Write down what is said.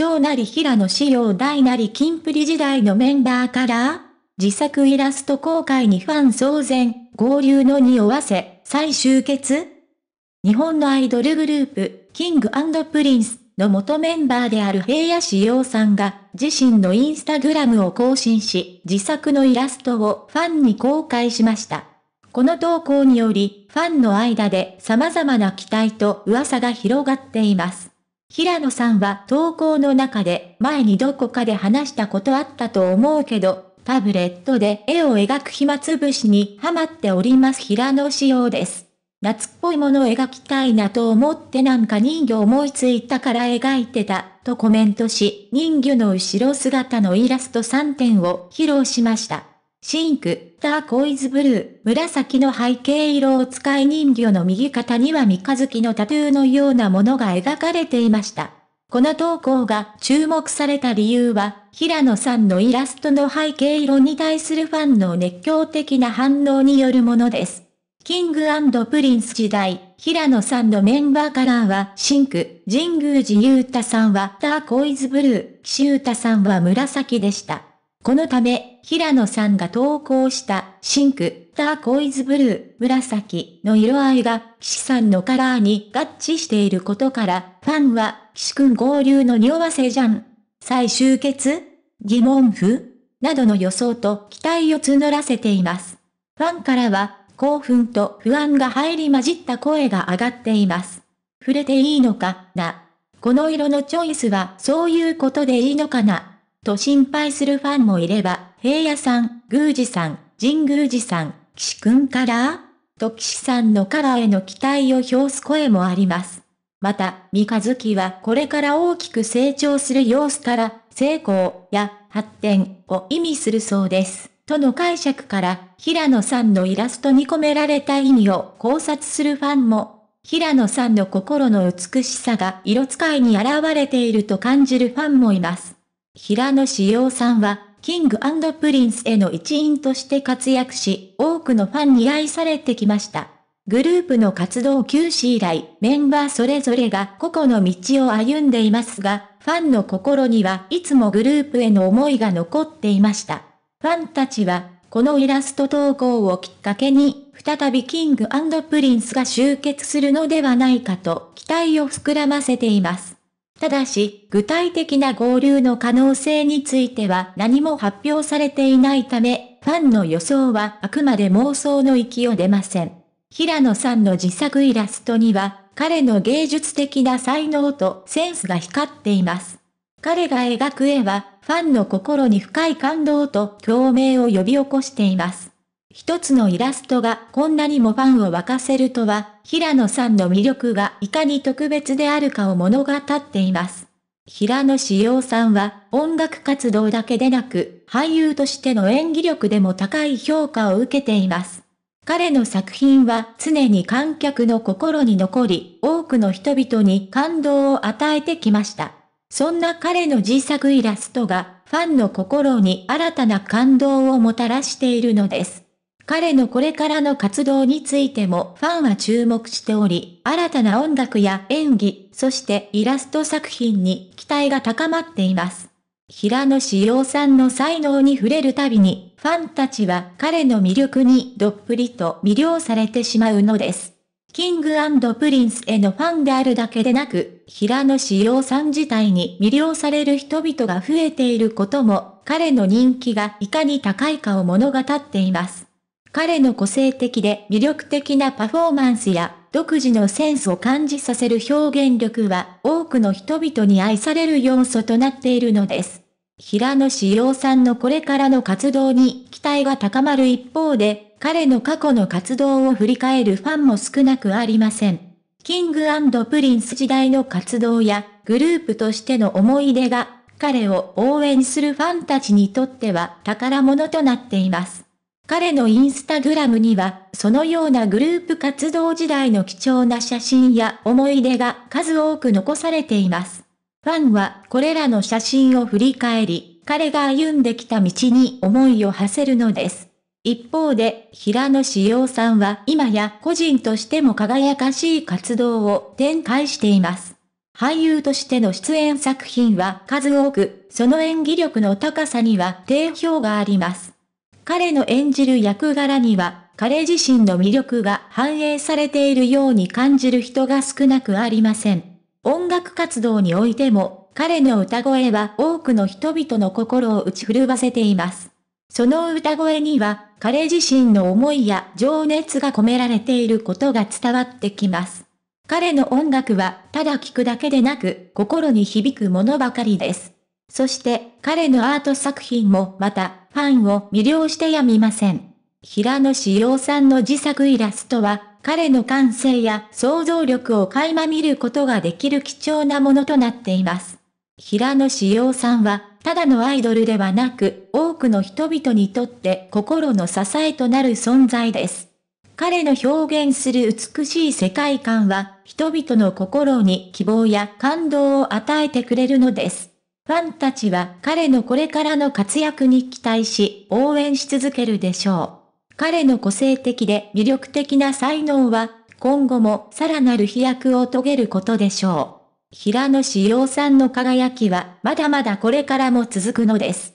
小なり平野紫耀大なり金プリ時代のメンバーから、自作イラスト公開にファン騒然、合流の匂わせ、再集結日本のアイドルグループ、キングプリンスの元メンバーである平野志陽さんが、自身のインスタグラムを更新し、自作のイラストをファンに公開しました。この投稿により、ファンの間で様々な期待と噂が広がっています。平野さんは投稿の中で前にどこかで話したことあったと思うけど、タブレットで絵を描く暇つぶしにハマっております平野仕様です。夏っぽいものを描きたいなと思ってなんか人魚思いついたから描いてた、とコメントし、人魚の後ろ姿のイラスト3点を披露しました。シンク、ターコイズブルー、紫の背景色を使い人魚の右肩には三日月のタトゥーのようなものが描かれていました。この投稿が注目された理由は、平野さんのイラストの背景色に対するファンの熱狂的な反応によるものです。キングプリンス時代、平野さんのメンバーカラーはシンク、神宮寺勇太さんはターコイズブルー、岸優太さんは紫でした。このため、平野さんが投稿したシンク、ターコイズブルー、紫の色合いが岸さんのカラーに合致していることから、ファンは岸くん合流の匂わせじゃん。最終決疑問符などの予想と期待を募らせています。ファンからは、興奮と不安が入り混じった声が上がっています。触れていいのかなこの色のチョイスはそういうことでいいのかなと心配するファンもいれば、平野さん、宮司さん、神宮寺さん、岸くんからと岸さんのカラーへの期待を表す声もあります。また、三日月はこれから大きく成長する様子から、成功や発展を意味するそうです。との解釈から、平野さんのイラストに込められた意味を考察するファンも、平野さんの心の美しさが色使いに現れていると感じるファンもいます。平野志耀さんは、キングプリンスへの一員として活躍し、多くのファンに愛されてきました。グループの活動休止以来、メンバーそれぞれが個々の道を歩んでいますが、ファンの心にはいつもグループへの思いが残っていました。ファンたちは、このイラスト投稿をきっかけに、再びキングプリンスが集結するのではないかと期待を膨らませています。ただし、具体的な合流の可能性については何も発表されていないため、ファンの予想はあくまで妄想の域を出ません。平野さんの自作イラストには、彼の芸術的な才能とセンスが光っています。彼が描く絵は、ファンの心に深い感動と共鳴を呼び起こしています。一つのイラストがこんなにもファンを沸かせるとは、平野さんの魅力がいかに特別であるかを物語っています。平野志陽さんは音楽活動だけでなく、俳優としての演技力でも高い評価を受けています。彼の作品は常に観客の心に残り、多くの人々に感動を与えてきました。そんな彼の自作イラストが、ファンの心に新たな感動をもたらしているのです。彼のこれからの活動についてもファンは注目しており、新たな音楽や演技、そしてイラスト作品に期待が高まっています。平野志陽さんの才能に触れるたびに、ファンたちは彼の魅力にどっぷりと魅了されてしまうのです。キングプリンスへのファンであるだけでなく、平野志陽さん自体に魅了される人々が増えていることも、彼の人気がいかに高いかを物語っています。彼の個性的で魅力的なパフォーマンスや独自のセンスを感じさせる表現力は多くの人々に愛される要素となっているのです。平野志陽さんのこれからの活動に期待が高まる一方で、彼の過去の活動を振り返るファンも少なくありません。キングプリンス時代の活動やグループとしての思い出が彼を応援するファンたちにとっては宝物となっています。彼のインスタグラムには、そのようなグループ活動時代の貴重な写真や思い出が数多く残されています。ファンはこれらの写真を振り返り、彼が歩んできた道に思いを馳せるのです。一方で、平野志耀さんは今や個人としても輝かしい活動を展開しています。俳優としての出演作品は数多く、その演技力の高さには定評があります。彼の演じる役柄には、彼自身の魅力が反映されているように感じる人が少なくありません。音楽活動においても、彼の歌声は多くの人々の心を打ち震わせています。その歌声には、彼自身の思いや情熱が込められていることが伝わってきます。彼の音楽は、ただ聴くだけでなく、心に響くものばかりです。そして、彼のアート作品もまた、ファンを魅了してやみません。平野志陽さんの自作イラストは、彼の感性や想像力を垣間見ることができる貴重なものとなっています。平野志陽さんは、ただのアイドルではなく、多くの人々にとって心の支えとなる存在です。彼の表現する美しい世界観は、人々の心に希望や感動を与えてくれるのです。ファンたちは彼のこれからの活躍に期待し、応援し続けるでしょう。彼の個性的で魅力的な才能は、今後もさらなる飛躍を遂げることでしょう。平野志陽さんの輝きは、まだまだこれからも続くのです。